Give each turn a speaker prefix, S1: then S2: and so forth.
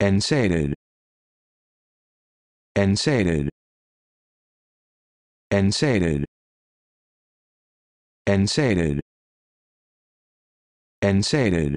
S1: and sated and sated and sated and sated and sated